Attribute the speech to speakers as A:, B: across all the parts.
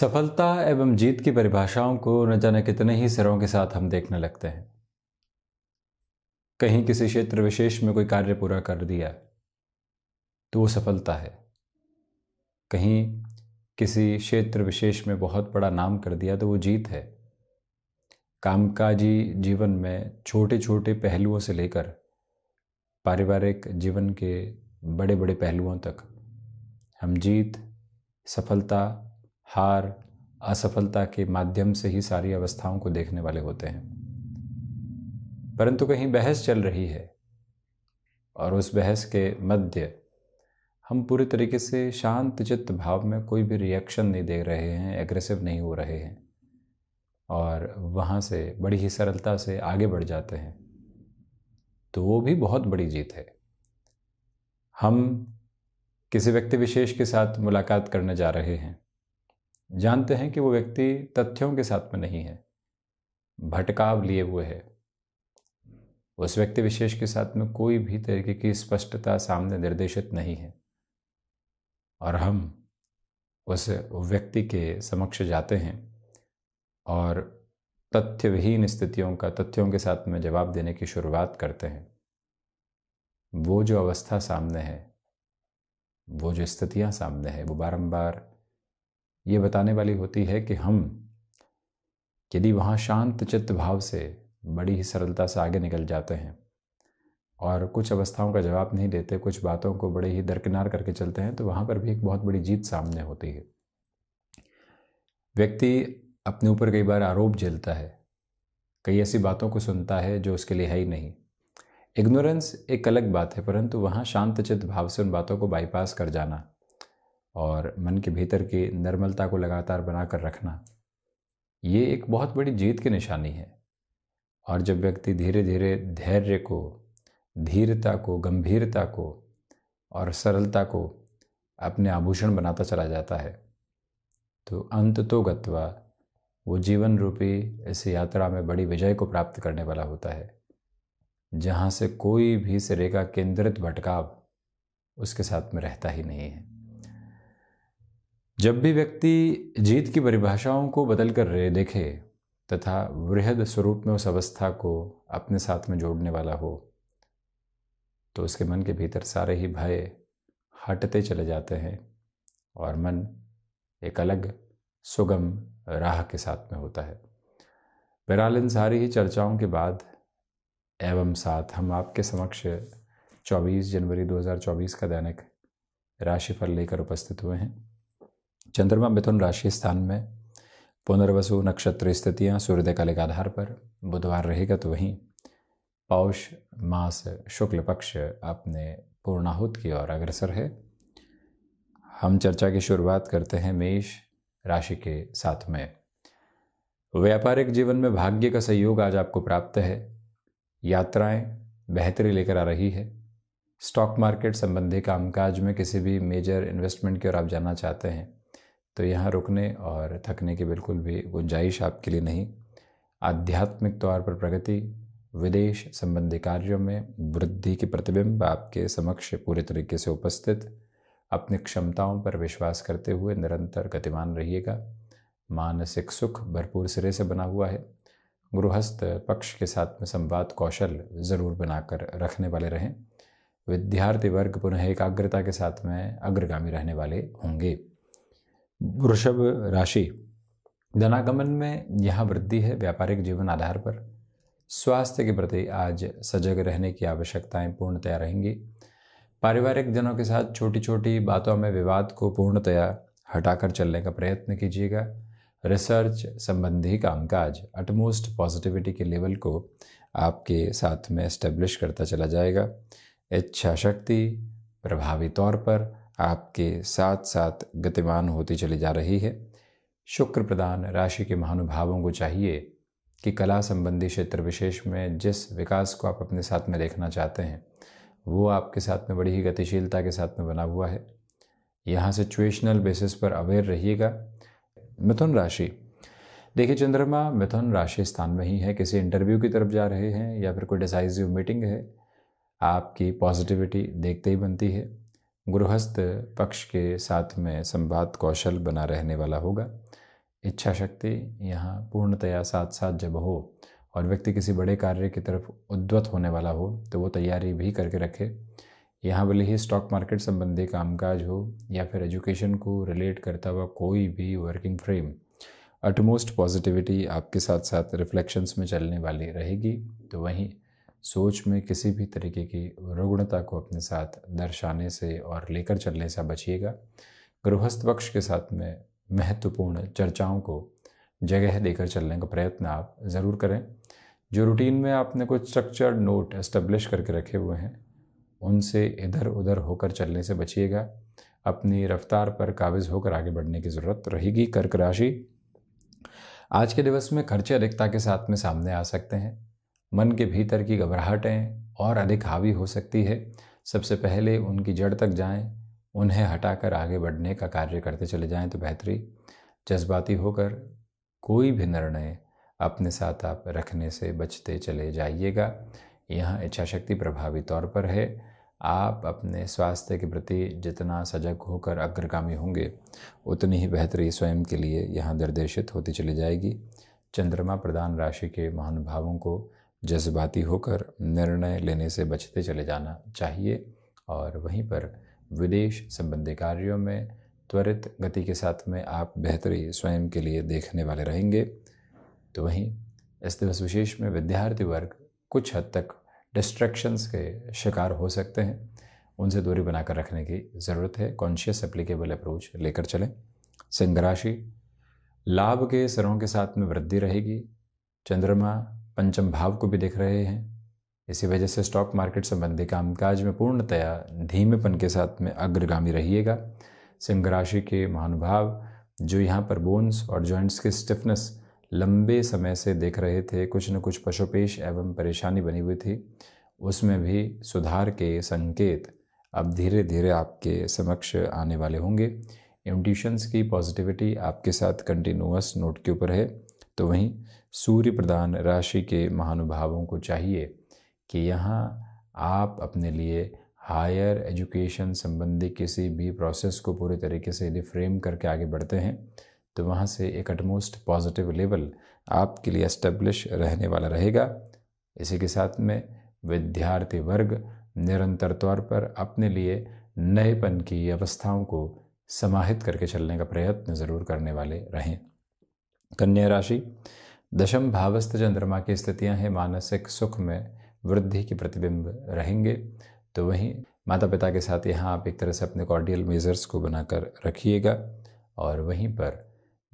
A: सफलता एवं जीत की परिभाषाओं को न जाने कितने ही सिरों के साथ हम देखने लगते हैं कहीं किसी क्षेत्र विशेष में कोई कार्य पूरा कर दिया तो वो सफलता है कहीं किसी क्षेत्र विशेष में बहुत बड़ा नाम कर दिया तो वो जीत है कामकाजी जीवन में छोटे छोटे पहलुओं से लेकर पारिवारिक जीवन के बड़े बड़े पहलुओं तक हम जीत सफलता हार असफलता के माध्यम से ही सारी अवस्थाओं को देखने वाले होते हैं परंतु कहीं बहस चल रही है और उस बहस के मध्य हम पूरे तरीके से शांत चित्त भाव में कोई भी रिएक्शन नहीं दे रहे हैं एग्रेसिव नहीं हो रहे हैं और वहाँ से बड़ी ही सरलता से आगे बढ़ जाते हैं तो वो भी बहुत बड़ी जीत है हम किसी व्यक्ति विशेष के साथ मुलाकात करने जा रहे हैं जानते हैं कि वो व्यक्ति तथ्यों के साथ में नहीं है भटकाव लिए हुए है उस व्यक्ति विशेष के साथ में कोई भी तरीके की स्पष्टता सामने निर्देशित नहीं है और हम उस व्यक्ति के समक्ष जाते हैं और तथ्यविहीन स्थितियों का तथ्यों के साथ में जवाब देने की शुरुआत करते हैं वो जो अवस्था सामने है वो जो स्थितियाँ सामने है वो बारंबार ये बताने वाली होती है कि हम यदि वहाँ शांत चित्त भाव से बड़ी ही सरलता से आगे निकल जाते हैं और कुछ अवस्थाओं का जवाब नहीं देते कुछ बातों को बड़े ही दरकिनार करके चलते हैं तो वहाँ पर भी एक बहुत बड़ी जीत सामने होती है व्यक्ति अपने ऊपर कई बार आरोप झेलता है कई ऐसी बातों को सुनता है जो उसके लिए है ही नहीं इग्नोरेंस एक अलग बात है परंतु वहाँ चित्त भाव से उन बातों को बाईपास कर जाना और मन के भीतर की निर्मलता को लगातार बनाकर रखना ये एक बहुत बड़ी जीत की निशानी है और जब व्यक्ति धीरे धीरे धैर्य को धीरता को गंभीरता को और सरलता को अपने आभूषण बनाता चला जाता है तो अंत तो गत्वा वो जीवन रूपी इस यात्रा में बड़ी विजय को प्राप्त करने वाला होता है जहाँ से कोई भी सिरे का केंद्रित भटकाव उसके साथ में रहता ही नहीं है जब भी व्यक्ति जीत की परिभाषाओं को बदल कर रहे देखे तथा वृहद स्वरूप में उस अवस्था को अपने साथ में जोड़ने वाला हो तो उसके मन के भीतर सारे ही भय हटते चले जाते हैं और मन एक अलग सुगम राह के साथ में होता है बहरहाल इन सारी ही चर्चाओं के बाद एवं साथ हम आपके समक्ष 24 जनवरी 2024 का दैनिक राशिफल लेकर उपस्थित हुए हैं चंद्रमा मिथुन राशि स्थान में पुनर्वसु नक्षत्र स्थितियां सूर्योदय काले के आधार पर बुधवार रहेगा तो वहीं पौष मास शुक्ल पक्ष अपने पूर्णाहुत की ओर अग्रसर है हम चर्चा की शुरुआत करते हैं मेष राशि के साथ में व्यापारिक जीवन में भाग्य का सहयोग आज आपको प्राप्त है यात्राएं बेहतरी लेकर आ रही है स्टॉक मार्केट संबंधी कामकाज में किसी भी मेजर इन्वेस्टमेंट की ओर आप जाना चाहते हैं तो यहाँ रुकने और थकने की बिल्कुल भी गुंजाइश आपके लिए नहीं आध्यात्मिक तौर पर प्रगति विदेश संबंधी कार्यों में वृद्धि के प्रतिबिंब आपके समक्ष पूरे तरीके से उपस्थित अपनी क्षमताओं पर विश्वास करते हुए निरंतर गतिमान रहिएगा मानसिक सुख भरपूर सिरे से बना हुआ है गृहस्थ पक्ष के साथ में संवाद कौशल ज़रूर बनाकर रखने वाले रहें विद्यार्थी वर्ग पुनः एकाग्रता के साथ में अग्रगामी रहने वाले होंगे वृषभ राशि धनागमन में यहाँ वृद्धि है व्यापारिक जीवन आधार पर स्वास्थ्य के प्रति आज सजग रहने की आवश्यकताएं पूर्णतया रहेंगी पारिवारिक जनों के साथ छोटी छोटी बातों में विवाद को पूर्णतया हटाकर चलने का प्रयत्न कीजिएगा रिसर्च संबंधी कामकाज अटमोस्ट पॉजिटिविटी के लेवल को आपके साथ में एस्टेब्लिश करता चला जाएगा इच्छा शक्ति प्रभावी तौर पर आपके साथ साथ गतिमान होती चली जा रही है शुक्र प्रदान राशि के महानुभावों को चाहिए कि कला संबंधी क्षेत्र विशेष में जिस विकास को आप अपने साथ में देखना चाहते हैं वो आपके साथ में बड़ी ही गतिशीलता के साथ में बना हुआ है यहाँ सिचुएशनल बेसिस पर अवेयर रहिएगा मिथुन राशि देखिए चंद्रमा मिथुन राशि स्थान में ही है किसी इंटरव्यू की तरफ जा रहे हैं या फिर कोई डिसाइजिव मीटिंग है आपकी पॉजिटिविटी देखते ही बनती है गृहस्थ पक्ष के साथ में संवाद कौशल बना रहने वाला होगा इच्छा शक्ति यहाँ पूर्णतया साथ साथ जब हो और व्यक्ति किसी बड़े कार्य की तरफ उद्वत होने वाला हो तो वो तैयारी भी करके रखे यहाँ भले ही स्टॉक मार्केट संबंधी कामकाज हो या फिर एजुकेशन को रिलेट करता हुआ कोई भी वर्किंग फ्रेम अटमोस्ट पॉजिटिविटी आपके साथ साथ रिफ्लेक्शंस में चलने वाली रहेगी तो वहीं सोच में किसी भी तरीके की रुग्णता को अपने साथ दर्शाने से और लेकर चलने से बचिएगा गृहस्थ पक्ष के साथ में महत्वपूर्ण चर्चाओं को जगह देकर चलने का प्रयत्न आप ज़रूर करें जो रूटीन में आपने कुछ स्ट्रक्चर नोट एस्टेब्लिश करके रखे हुए हैं उनसे इधर उधर होकर चलने से बचिएगा अपनी रफ्तार पर काबिज़ होकर आगे बढ़ने की ज़रूरत रहेगी कर्क राशि आज के दिवस में खर्चे अधिकता के साथ में सामने आ सकते हैं मन के भीतर की घबराहटें और अधिक हावी हो सकती है सबसे पहले उनकी जड़ तक जाएं, उन्हें हटाकर आगे बढ़ने का कार्य करते चले जाएं तो बेहतरी जज्बाती होकर कोई भी निर्णय अपने साथ आप रखने से बचते चले जाइएगा यहाँ इच्छाशक्ति प्रभावी तौर पर है आप अपने स्वास्थ्य के प्रति जितना सजग होकर अग्रगामी होंगे उतनी ही बेहतरी स्वयं के लिए यहाँ निर्देशित होती चली जाएगी चंद्रमा प्रधान राशि के महानुभावों को जज्बाती होकर निर्णय लेने से बचते चले जाना चाहिए और वहीं पर विदेश संबंधी कार्यों में त्वरित गति के साथ में आप बेहतरी स्वयं के लिए देखने वाले रहेंगे तो वहीं इस दिवस विशेष में विद्यार्थी वर्ग कुछ हद तक डिस्ट्रैक्शंस के शिकार हो सकते हैं उनसे दूरी बनाकर रखने की ज़रूरत है कॉन्शियस एप्लीकेबल अप्रोच लेकर चलें सिंह राशि लाभ के सरों के साथ में वृद्धि रहेगी चंद्रमा पंचम भाव को भी देख रहे हैं इसी वजह से स्टॉक मार्केट संबंधी कामकाज में पूर्णतया धीमेपन के साथ में अग्रगामी रहिएगा सिंह राशि के महानुभाव जो यहाँ पर बोन्स और जॉइंट्स की स्टिफनेस लंबे समय से देख रहे थे कुछ न कुछ पशुपेश एवं परेशानी बनी हुई थी उसमें भी सुधार के संकेत अब धीरे धीरे आपके समक्ष आने वाले होंगे इंट्यूशंस की पॉजिटिविटी आपके साथ कंटिन्यूस नोट के ऊपर है तो वहीं सूर्य प्रधान राशि के महानुभावों को चाहिए कि यहाँ आप अपने लिए हायर एजुकेशन संबंधी किसी भी प्रोसेस को पूरे तरीके से यदि फ्रेम करके आगे बढ़ते हैं तो वहाँ से एक अटमोस्ट पॉजिटिव लेवल आपके लिए एस्टेब्लिश रहने वाला रहेगा इसी के साथ में विद्यार्थी वर्ग निरंतर तौर पर अपने लिए नएपन की अवस्थाओं को समाहित करके चलने का प्रयत्न ज़रूर करने वाले रहें कन्या राशि दशम भावस्थ चंद्रमा की स्थितियां हैं मानसिक सुख में वृद्धि के प्रतिबिंब रहेंगे तो वहीं माता पिता के साथ यहाँ आप एक तरह से अपने कॉर्डियल मेज़र्स को बनाकर रखिएगा और वहीं पर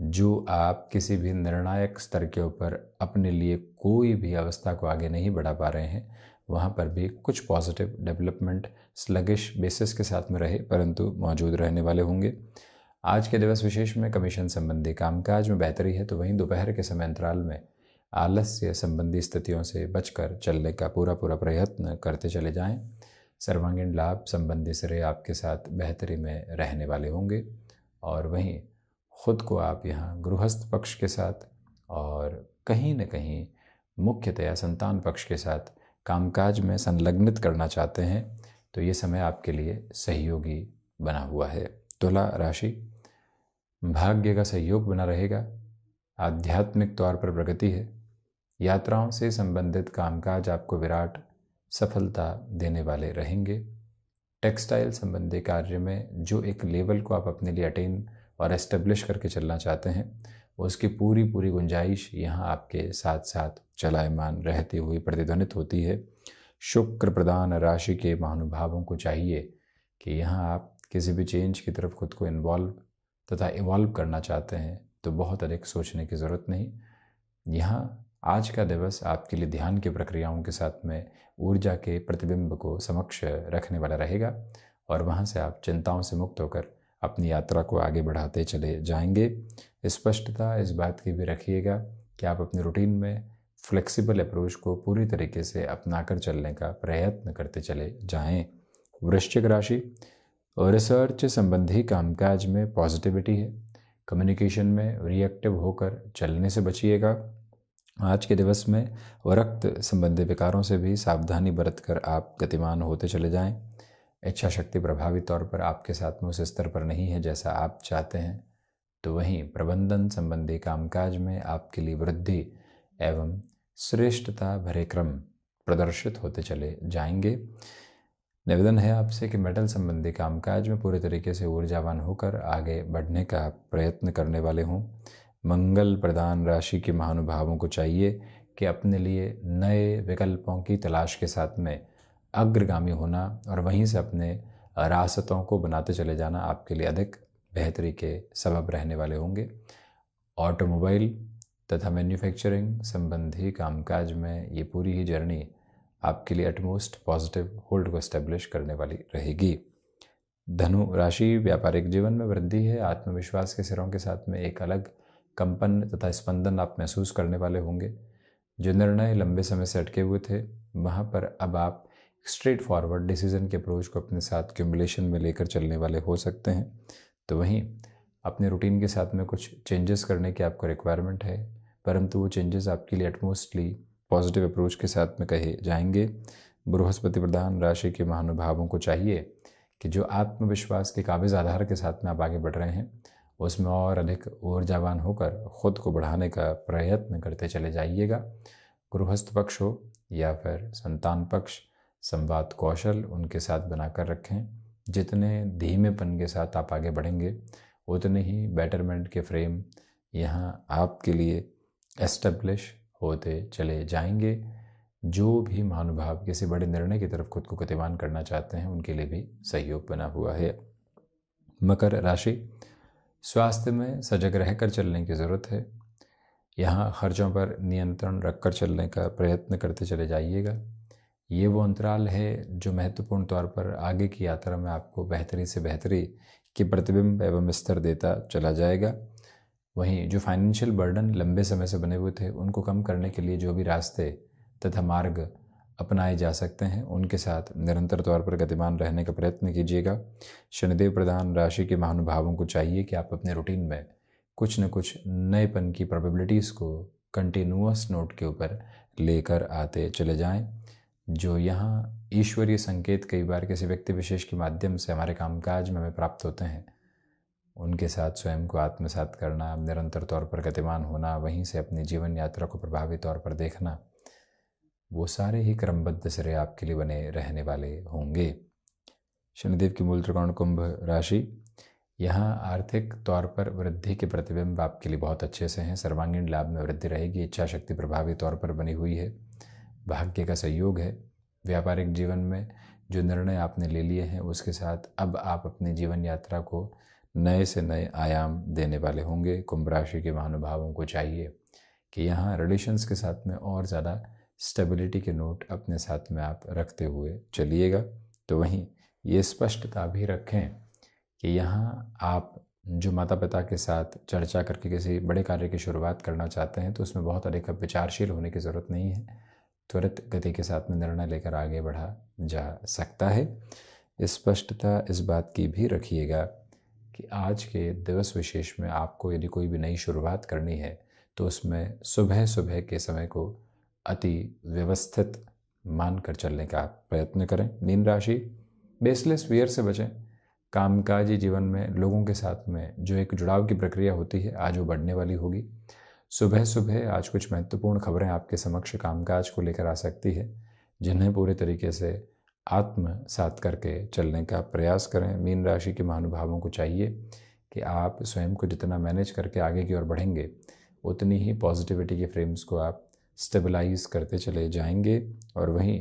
A: जो आप किसी भी निर्णायक स्तर के ऊपर अपने लिए कोई भी अवस्था को आगे नहीं बढ़ा पा रहे हैं वहाँ पर भी कुछ पॉजिटिव डेवलपमेंट स्लगिश बेसिस के साथ में रहे परंतु मौजूद रहने वाले होंगे आज के दिवस विशेष में कमीशन संबंधी कामकाज में बेहतरी है तो वहीं दोपहर के समय अंतराल में आलस्य संबंधी स्थितियों से बचकर चलने का पूरा पूरा प्रयत्न करते चले जाएं सर्वांगीण लाभ संबंधी सिरे आपके साथ बेहतरी में रहने वाले होंगे और वहीं खुद को आप यहाँ गृहस्थ पक्ष के साथ और कहीं न कहीं मुख्यतया संतान पक्ष के साथ कामकाज में संलग्नित करना चाहते हैं तो ये समय आपके लिए सहयोगी बना हुआ है तुला राशि भाग्य का सहयोग बना रहेगा आध्यात्मिक तौर पर प्रगति है यात्राओं से संबंधित कामकाज आपको विराट सफलता देने वाले रहेंगे टेक्सटाइल संबंधी कार्य में जो एक लेवल को आप अपने लिए अटेन और एस्टेब्लिश करके चलना चाहते हैं उसकी पूरी पूरी गुंजाइश यहाँ आपके साथ साथ चलायमान रहती हुई प्रतिध्वनित होती है शुक्र प्रदान राशि के महानुभावों को चाहिए कि यहाँ आप किसी भी चेंज की तरफ खुद को इन्वॉल्व तथा इवॉल्व करना चाहते हैं तो बहुत अधिक सोचने की ज़रूरत नहीं यहाँ आज का दिवस आपके लिए ध्यान की प्रक्रियाओं के साथ में ऊर्जा के प्रतिबिंब को समक्ष रखने वाला रहेगा और वहाँ से आप चिंताओं से मुक्त होकर अपनी यात्रा को आगे बढ़ाते चले जाएंगे स्पष्टता इस, इस बात की भी रखिएगा कि आप अपने रूटीन में फ्लेक्सिबल अप्रोच को पूरी तरीके से अपनाकर चलने का प्रयत्न करते चले जाएं वृश्चिक राशि और रिसर्च संबंधी कामकाज में पॉजिटिविटी है कम्युनिकेशन में रिएक्टिव होकर चलने से बचिएगा आज के दिवस में रक्त संबंधी विकारों से भी सावधानी बरत कर आप गतिमान होते चले जाएं। इच्छा शक्ति प्रभावी तौर पर आपके साथ में उस स्तर पर नहीं है जैसा आप चाहते हैं तो वहीं प्रबंधन संबंधी कामकाज में आपके लिए वृद्धि एवं श्रेष्ठता भरे क्रम प्रदर्शित होते चले जाएंगे निवेदन है आपसे कि मेटल संबंधी कामकाज में पूरे तरीके से ऊर्जावान होकर आगे बढ़ने का प्रयत्न करने वाले हों मंगल प्रदान राशि के महानुभावों को चाहिए कि अपने लिए नए विकल्पों की तलाश के साथ में अग्रगामी होना और वहीं से अपने रास्तों को बनाते चले जाना आपके लिए अधिक बेहतरी के सबब रहने वाले होंगे ऑटोमोबाइल तथा मैन्युफैक्चरिंग संबंधी कामकाज में ये पूरी ही जर्नी आपके लिए एटमोस्ट पॉजिटिव होल्ड को स्टेब्लिश करने वाली रहेगी धनु राशि व्यापारिक जीवन में वृद्धि है आत्मविश्वास के सिरों के साथ में एक अलग कंपन तथा स्पंदन आप महसूस करने वाले होंगे जो निर्णय लंबे समय से अटके हुए थे वहाँ पर अब आप स्ट्रेट फॉरवर्ड डिसीजन के अप्रोच को अपने साथ क्यूमुलेशन में लेकर चलने वाले हो सकते हैं तो वहीं अपने रूटीन के साथ में कुछ चेंजेस करने की आपको रिक्वायरमेंट है परंतु वो चेंजेस आपके लिए एटमोस्टली पॉजिटिव अप्रोच के साथ में कहे जाएंगे बृहस्पति प्रधान राशि के महानुभावों को चाहिए कि जो आत्मविश्वास के काबिज़ आधार के साथ में आप आगे बढ़ रहे हैं उसमें और अधिक ऊर्जावान होकर ख़ुद को बढ़ाने का प्रयत्न करते चले जाइएगा गृहस्थ पक्ष हो या फिर संतान पक्ष संवाद कौशल उनके साथ बनाकर रखें जितने धीमेपन के साथ आप आगे बढ़ेंगे उतने ही बेटरमेंट के फ्रेम यहाँ आपके लिए एस्टेब्लिश होते चले जाएंगे जो भी महानुभाव किसी बड़े निर्णय की तरफ खुद को गतिमान करना चाहते हैं उनके लिए भी सहयोग बना हुआ है मकर राशि स्वास्थ्य में सजग रहकर चलने की ज़रूरत है यहाँ खर्चों पर नियंत्रण रखकर चलने का प्रयत्न करते चले जाइएगा ये वो अंतराल है जो महत्वपूर्ण तौर पर आगे की यात्रा में आपको बेहतरी से बेहतरी के प्रतिबिंब एवं स्तर देता चला जाएगा वहीं जो फाइनेंशियल बर्डन लंबे समय से बने हुए थे उनको कम करने के लिए जो भी रास्ते तथा मार्ग अपनाए जा सकते हैं उनके साथ निरंतर तौर पर गतिमान रहने का प्रयत्न कीजिएगा शनिदेव प्रधान राशि के महानुभावों को चाहिए कि आप अपने रूटीन में कुछ न कुछ नएपन की प्रोबेबिलिटीज़ को कंटिन्यूस नोट के ऊपर लेकर आते चले जाएं जो यहाँ ईश्वरीय संकेत कई बार किसी व्यक्ति विशेष के माध्यम से हमारे कामकाज में हमें प्राप्त होते हैं उनके साथ स्वयं को आत्मसात करना निरंतर तौर पर गतिमान होना वहीं से अपनी जीवन यात्रा को प्रभावी तौर पर देखना वो सारे ही क्रमबद्ध सिरे आपके लिए बने रहने वाले होंगे शनिदेव की मूल त्रिकोण कुंभ राशि यहाँ आर्थिक तौर पर वृद्धि के प्रतिबिंब आपके लिए बहुत अच्छे से हैं सर्वांगीण लाभ में वृद्धि रहेगी इच्छा शक्ति प्रभावी तौर पर बनी हुई है भाग्य का सहयोग है व्यापारिक जीवन में जो निर्णय आपने ले लिए हैं उसके साथ अब आप अपनी जीवन यात्रा को नए से नए आयाम देने वाले होंगे कुंभ राशि के महानुभावों को चाहिए कि यहाँ रिलेशंस के साथ में और ज़्यादा स्टेबिलिटी के नोट अपने साथ में आप रखते हुए चलिएगा तो वहीं ये स्पष्टता भी रखें कि यहाँ आप जो माता पिता के साथ चर्चा करके किसी बड़े कार्य की शुरुआत करना चाहते हैं तो उसमें बहुत अधिक विचारशील होने की ज़रूरत नहीं है त्वरित गति के साथ में निर्णय लेकर आगे बढ़ा जा सकता है स्पष्टता इस, इस बात की भी रखिएगा कि आज के दिवस विशेष में आपको यदि कोई भी नई शुरुआत करनी है तो उसमें सुबह सुबह के समय को अति व्यवस्थित मान कर चलने का प्रयत्न करें मीन राशि बेसलेस वियर से बचें कामकाजी जीवन में लोगों के साथ में जो एक जुड़ाव की प्रक्रिया होती है आज वो बढ़ने वाली होगी सुबह सुबह आज कुछ महत्वपूर्ण खबरें आपके समक्ष कामकाज को लेकर आ सकती है जिन्हें पूरे तरीके से आत्म साथ करके चलने का प्रयास करें मीन राशि के महानुभावों को चाहिए कि आप स्वयं को जितना मैनेज करके आगे की ओर बढ़ेंगे उतनी ही पॉजिटिविटी के फ्रेम्स को आप स्टेबलाइज करते चले जाएंगे और वहीं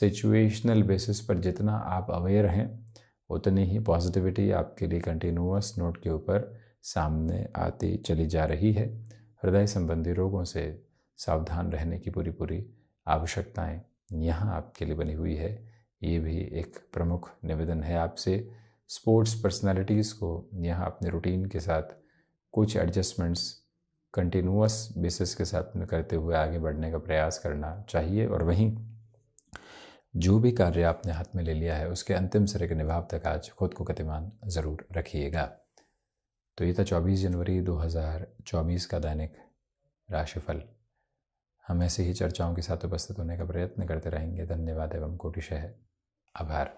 A: सिचुएशनल बेसिस पर जितना आप अवेयर हैं उतनी ही पॉजिटिविटी आपके लिए कंटिन्यूस नोट के ऊपर सामने आती चली जा रही है हृदय संबंधी रोगों से सावधान रहने की पूरी पूरी आवश्यकताएं यहाँ आपके लिए बनी हुई है ये भी एक प्रमुख निवेदन है आपसे स्पोर्ट्स पर्सनालिटीज़ को यहाँ अपने रूटीन के साथ कुछ एडजस्टमेंट्स कंटिन्यूस बेसिस के साथ में करते हुए आगे बढ़ने का प्रयास करना चाहिए और वहीं जो भी कार्य आपने हाथ में ले लिया है उसके अंतिम सिरे के निभाव तक आज खुद को गतिमान ज़रूर रखिएगा तो ये था 24 जनवरी 2024 का दैनिक राशिफल हम ऐसे ही चर्चाओं के साथ उपस्थित होने का प्रयत्न करते रहेंगे धन्यवाद एवं कोटिश है A ver.